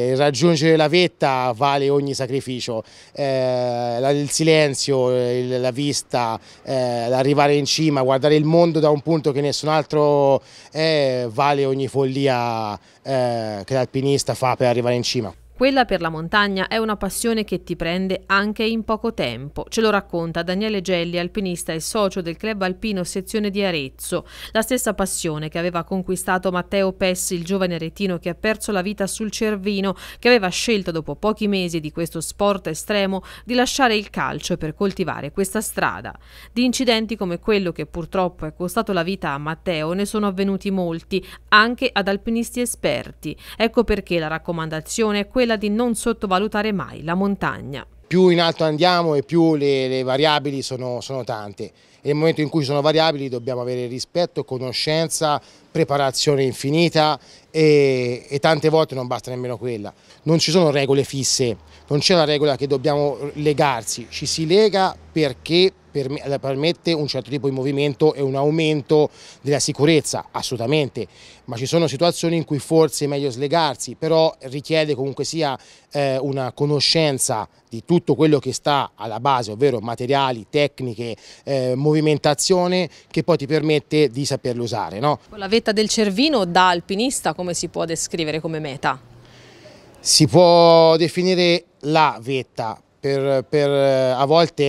Eh, raggiungere la vetta vale ogni sacrificio, eh, il silenzio, la vista, eh, l'arrivare in cima, guardare il mondo da un punto che nessun altro è, eh, vale ogni follia eh, che l'alpinista fa per arrivare in cima. Quella per la montagna è una passione che ti prende anche in poco tempo, ce lo racconta Daniele Gelli, alpinista e socio del club alpino sezione di Arezzo, la stessa passione che aveva conquistato Matteo Pessi, il giovane aretino che ha perso la vita sul Cervino, che aveva scelto dopo pochi mesi di questo sport estremo di lasciare il calcio per coltivare questa strada. Di incidenti come quello che purtroppo è costato la vita a Matteo ne sono avvenuti molti, anche ad alpinisti esperti. Ecco perché la raccomandazione è quella quella di non sottovalutare mai la montagna. Più in alto andiamo e più le, le variabili sono, sono tante e nel momento in cui sono variabili dobbiamo avere rispetto, conoscenza, preparazione infinita e, e, tante volte non basta nemmeno quella. Non ci sono regole fisse, non c'è una regola che dobbiamo legarsi, ci si lega perché permette un certo tipo di movimento e un aumento della sicurezza, assolutamente, ma ci sono situazioni in cui forse è meglio slegarsi, però richiede comunque sia eh, una conoscenza di tutto quello che sta alla base, ovvero materiali, tecniche, eh, movimentazione, che poi ti permette di saperle usare. No? La vetta del Cervino da alpinista come si può descrivere come meta? Si può definire la vetta, per, per, a volte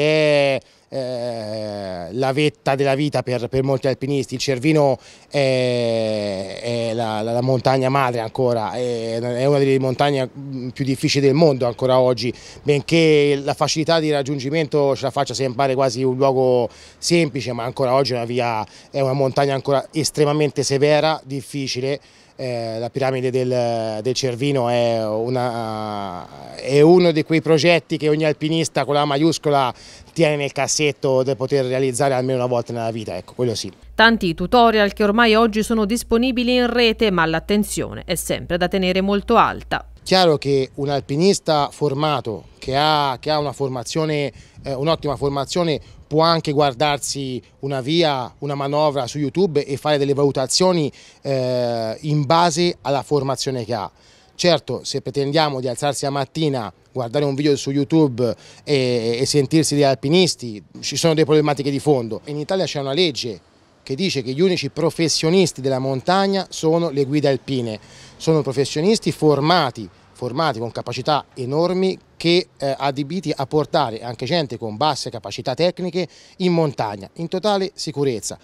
è eh, la vetta della vita per, per molti alpinisti, il Cervino è è la, la, la montagna madre ancora, è, è, una delle montagne mm, più difficili del mondo ancora oggi, benché la facilità di raggiungimento ce la faccia sembrare quasi un luogo semplice, ma ancora oggi è una, via, è una montagna ancora estremamente severa, difficile. Eh, la piramide del, del Cervino è, una, è, uno di quei progetti che ogni alpinista con la maiuscola tiene nel cassetto da poter realizzare almeno una volta nella vita, ecco, quello sì. Tanti tutorial che ormai oggi sono disponibili in rete, ma l'attenzione è sempre da tenere molto alta. Chiaro che un alpinista formato, che ha, che ha eh, un'ottima formazione, eh, un può anche guardarsi una via, una manovra su YouTube e fare delle valutazioni eh, in base alla formazione che ha. Certo, se pretendiamo di alzarsi la mattina, guardare un video su YouTube e, e sentirsi degli alpinisti, ci sono delle problematiche di fondo. In Italia c'è una legge che dice che gli unici professionisti della montagna sono le guide alpine, sono professionisti formati, formati con capacità enormi che eh, adibiti a portare anche gente con basse capacità tecniche in montagna, in totale sicurezza.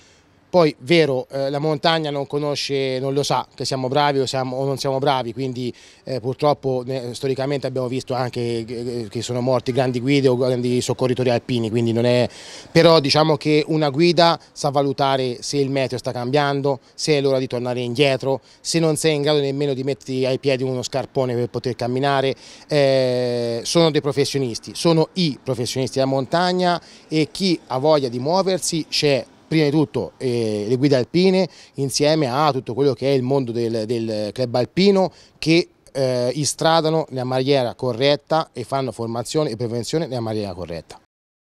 Poi, vero, eh, la montagna non conosce, non lo sa che siamo bravi o, siamo, o non siamo bravi, quindi eh, purtroppo ne, storicamente abbiamo visto anche eh, che, sono morti grandi guide o grandi soccorritori alpini, quindi non è... Però diciamo che una guida sa valutare se il meteo sta cambiando, se è l'ora di tornare indietro, se non sei in grado nemmeno di metterti ai piedi uno scarpone per poter camminare. Eh, sono dei professionisti, sono i professionisti della montagna e chi ha voglia di muoversi c'è prima di tutto eh, le guide alpine insieme a tutto quello che è il mondo del, del club alpino che eh, istradano nella maniera corretta e fanno formazione e prevenzione nella maniera corretta.